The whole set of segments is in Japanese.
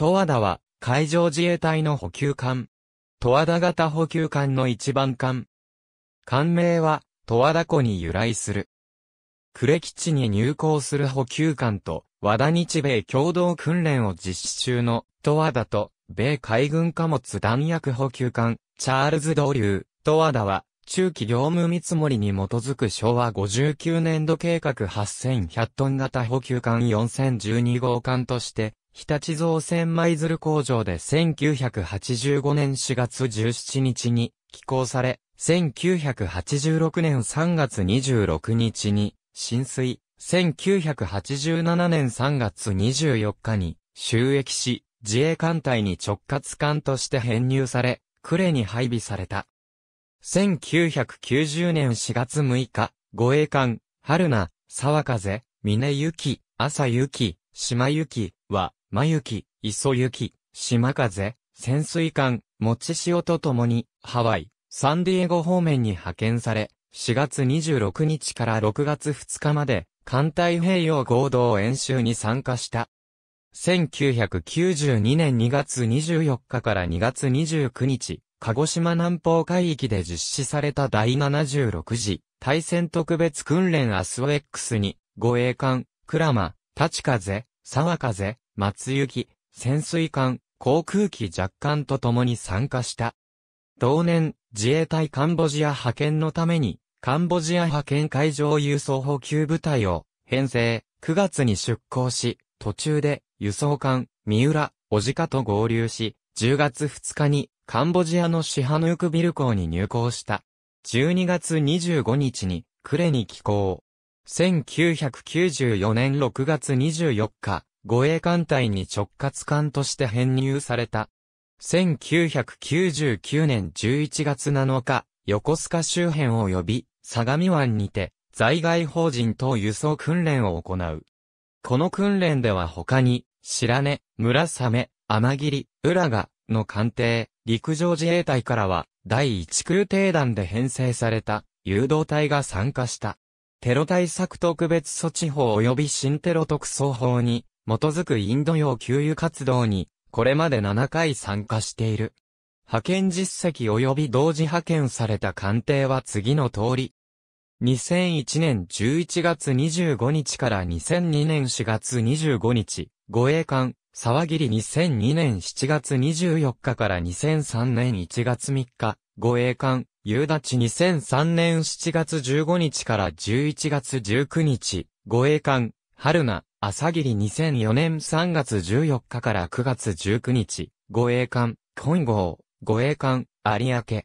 十和田は、海上自衛隊の補給艦。十和田型補給艦の一番艦。艦名は、十和田湖に由来する。呉基地に入港する補給艦と、和田日米共同訓練を実施中の、十和田と、米海軍貨物弾薬補給艦、チャールズ・ドリュー、十和田は、中期業務見積もりに基づく昭和59年度計画8100トン型補給艦4012号艦として、日立造船舞鶴工場で1985年4月17日に寄港され、1986年3月26日に浸水、1987年3月24日に収益し、自衛艦隊に直轄艦として編入され、呉に配備された。1990年4月6日、護衛艦、春名、沢風、峰行き、朝行き、島行きは、真雪、磯雪、島風、潜水艦、持ち潮とともに、ハワイ、サンディエゴ方面に派遣され、4月26日から6月2日まで、艦隊併用合同演習に参加した。1992年2月24日から2月29日、鹿児島南方海域で実施された第76次対戦特別訓練アスオ X に、護衛艦、クラマ、立風、沢風、松雪、潜水艦、航空機若干と共に参加した。同年、自衛隊カンボジア派遣のために、カンボジア派遣海上輸送補給部隊を編成、9月に出港し、途中で輸送艦、三浦、小鹿と合流し、10月2日にカンボジアのシハヌークビル港に入港した。12月25日にクレに寄港。1994年6月24日、護衛艦隊に直轄艦として編入された。1999年11月7日、横須賀周辺及び相模湾にて、在外邦人等輸送訓練を行う。この訓練では他に、白根、村雨、天霧、浦賀の艦艇、陸上自衛隊からは、第1空挺団で編成された、誘導隊が参加した。テロ対策特別措置法及び新テロ特措法に基づくインド洋給油活動に、これまで7回参加している。派遣実績及び同時派遣された艦艇は次の通り。2001年11月25日から2002年4月25日、護衛艦、沢切2002年7月24日から2003年1月3日、護衛艦、夕立2003年7月15日から11月19日、護衛艦、春名、朝霧2004年3月14日から9月19日、護衛艦、本郷、護衛艦、有明。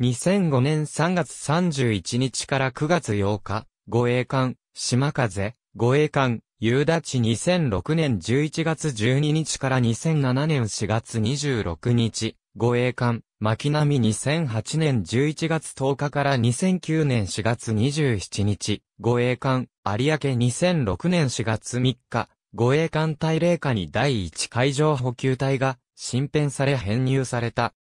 2005年3月31日から9月8日、護衛艦、島風、護衛艦、夕立2006年11月12日から2007年4月26日、護衛艦、巻並2008年11月10日から2009年4月27日、護衛艦、有明2006年4月3日、護衛艦隊霊下に第1海上補給隊が新編され編入された。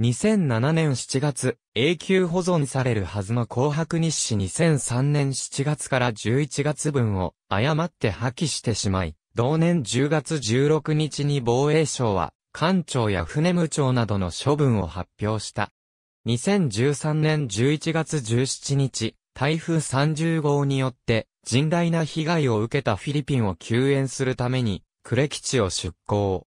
2007年7月、永久保存されるはずの紅白日誌2003年7月から11月分を誤って破棄してしまい、同年10月16日に防衛省は艦長や船務長などの処分を発表した。2013年11月17日、台風30号によって甚大な被害を受けたフィリピンを救援するために、呉基地を出港。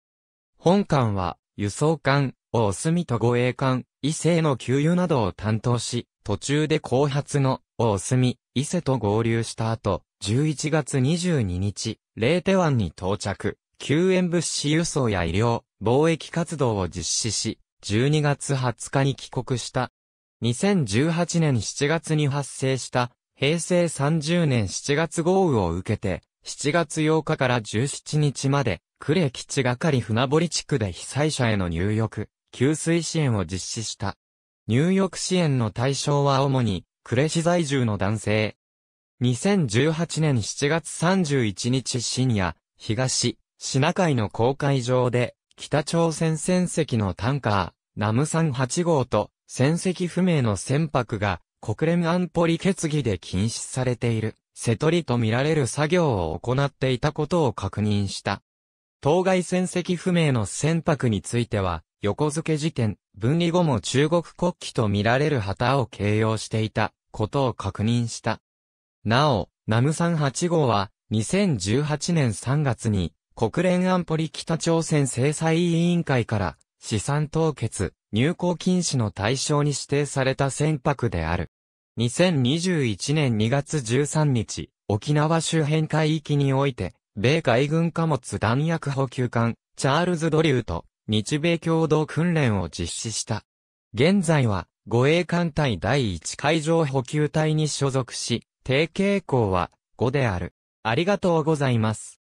本艦は、輸送艦、お隅と護衛艦、伊勢への給油などを担当し、途中で後発の、お隅、伊勢と合流した後、11月22日、レーテ湾に到着。救援物資輸送や医療、貿易活動を実施し、12月20日に帰国した。2018年7月に発生した平成30年7月豪雨を受けて、7月8日から17日まで、呉基地係船堀地区で被災者への入浴、給水支援を実施した。入浴支援の対象は主に、呉市在住の男性。2018年7月31日深夜、東、シナ海の公海上で、北朝鮮船籍のタンカー、ナムサン8号と、船籍不明の船舶が、国連安保理決議で禁止されている、瀬取りとみられる作業を行っていたことを確認した。当該船籍不明の船舶については、横付け時点、分離後も中国国旗とみられる旗を形容していたことを確認した。なお、ナムサン8号は、2018年3月に、国連安保理北朝鮮制裁委員会から資産凍結、入港禁止の対象に指定された船舶である。2021年2月13日、沖縄周辺海域において、米海軍貨物弾薬補給艦、チャールズ・ドリューと日米共同訓練を実施した。現在は、護衛艦隊第1海上補給隊に所属し、低傾向は5である。ありがとうございます。